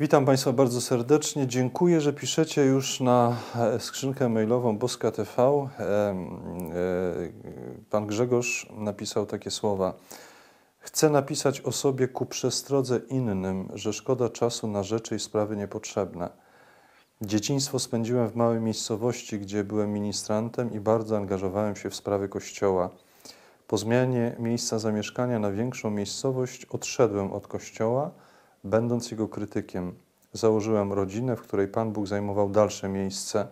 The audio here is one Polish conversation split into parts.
Witam Państwa bardzo serdecznie. Dziękuję, że piszecie już na e, skrzynkę mailową Boska TV. E, e, pan Grzegorz napisał takie słowa. Chcę napisać o sobie ku przestrodze innym, że szkoda czasu na rzeczy i sprawy niepotrzebne. Dzieciństwo spędziłem w małej miejscowości, gdzie byłem ministrantem i bardzo angażowałem się w sprawy kościoła. Po zmianie miejsca zamieszkania na większą miejscowość odszedłem od kościoła – będąc jego krytykiem, założyłem rodzinę, w której Pan Bóg zajmował dalsze miejsce,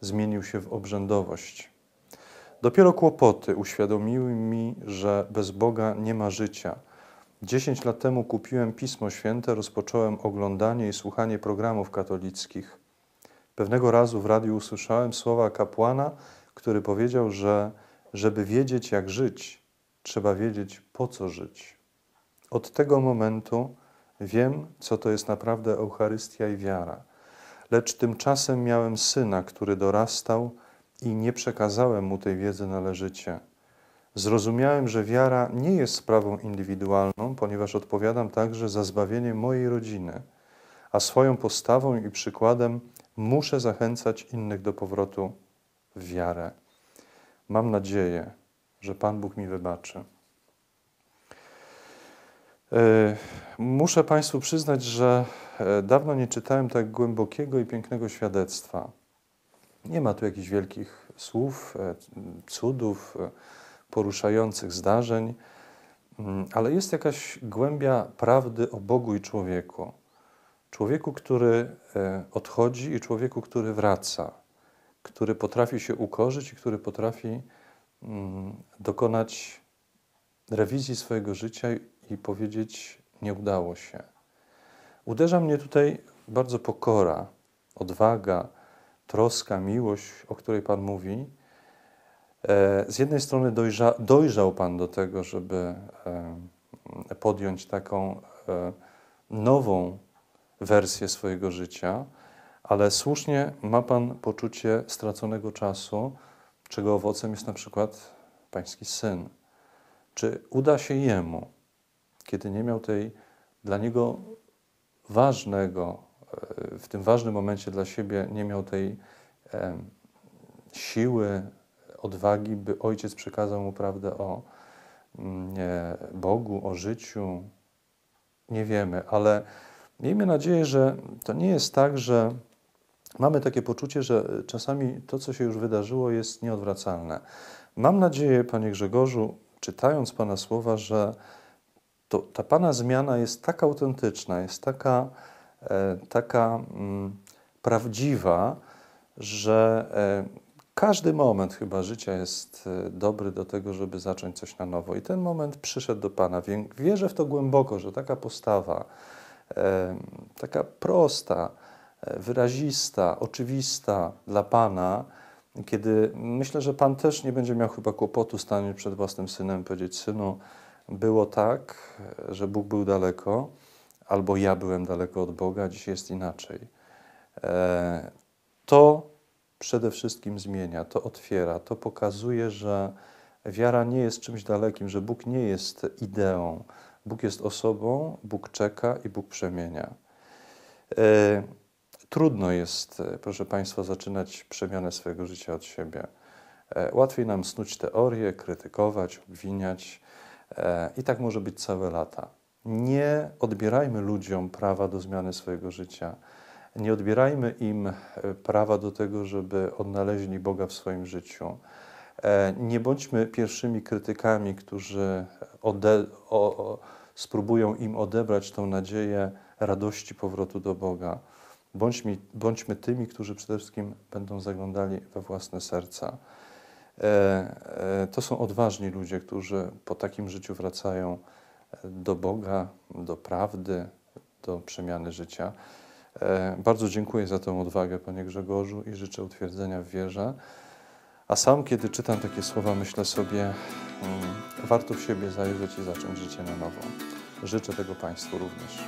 zmienił się w obrzędowość. Dopiero kłopoty uświadomiły mi, że bez Boga nie ma życia. Dziesięć lat temu kupiłem Pismo Święte, rozpocząłem oglądanie i słuchanie programów katolickich. Pewnego razu w radiu usłyszałem słowa kapłana, który powiedział, że żeby wiedzieć jak żyć, trzeba wiedzieć po co żyć. Od tego momentu Wiem, co to jest naprawdę Eucharystia i wiara. Lecz tymczasem miałem syna, który dorastał i nie przekazałem mu tej wiedzy należycie. Zrozumiałem, że wiara nie jest sprawą indywidualną, ponieważ odpowiadam także za zbawienie mojej rodziny, a swoją postawą i przykładem muszę zachęcać innych do powrotu w wiarę. Mam nadzieję, że Pan Bóg mi wybaczy. E, muszę Państwu przyznać, że e, dawno nie czytałem tak głębokiego i pięknego świadectwa. Nie ma tu jakichś wielkich słów, e, cudów, poruszających zdarzeń, mm, ale jest jakaś głębia prawdy o Bogu i człowieku. Człowieku, który odchodzi i człowieku, który wraca, który potrafi się ukorzyć i który potrafi mm, dokonać rewizji swojego życia i powiedzieć: Nie udało się. Uderza mnie tutaj bardzo pokora, odwaga, troska, miłość, o której Pan mówi. E, z jednej strony dojrza, dojrzał Pan do tego, żeby e, podjąć taką e, nową wersję swojego życia, ale słusznie ma Pan poczucie straconego czasu, czego owocem jest na przykład Pański syn. Czy uda się jemu? kiedy nie miał tej dla niego ważnego, e, w tym ważnym momencie dla siebie, nie miał tej siły, odwagi, by ojciec przekazał mu prawdę o mm, Bogu, o życiu. Nie wiemy, ale miejmy nadzieję, że to nie jest tak, że mamy takie poczucie, że czasami to, co się już wydarzyło, jest nieodwracalne. Mam nadzieję, panie Grzegorzu, czytając pana słowa, że to ta Pana zmiana jest tak autentyczna, jest taka, e, taka mm, prawdziwa, że e, każdy moment chyba życia jest e, dobry do tego, żeby zacząć coś na nowo. I ten moment przyszedł do Pana. Wierzę w to głęboko, że taka postawa, taka prosta, wyrazista, oczywista dla Pana, kiedy myślę, że Pan też nie będzie miał chyba kłopotu stanąć przed własnym synem i powiedzieć: Synu, było tak, że Bóg był daleko, albo ja byłem daleko od Boga, dziś jest inaczej. E, to przede wszystkim zmienia, to otwiera, to pokazuje, że wiara nie jest czymś dalekim, że Bóg nie jest ideą. Bóg jest osobą, Bóg czeka i Bóg przemienia. E, trudno jest, proszę Państwa, zaczynać przemianę swojego życia od siebie. E, łatwiej nam snuć teorie, krytykować, obwiniać, E, I tak może być całe lata. Nie odbierajmy ludziom prawa do zmiany swojego życia. Nie odbierajmy im e, prawa do tego, żeby odnaleźli Boga w swoim życiu. E, nie bądźmy pierwszymi krytykami, którzy ode- o, o, spróbują im odebrać tą nadzieję radości powrotu do Boga. Bądźmy, bądźmy tymi, którzy przede wszystkim będą zaglądali we własne serca. E, e, to są odważni ludzie, którzy po takim życiu wracają e, do Boga, do prawdy, do przemiany życia. Bardzo dziękuję za tę odwagę, Panie Grzegorzu, i życzę utwierdzenia w wierze. A sam, kiedy czytam takie słowa, myślę sobie, mm, warto w siebie zajrzeć i zacząć życie na nowo. Życzę tego Państwu również.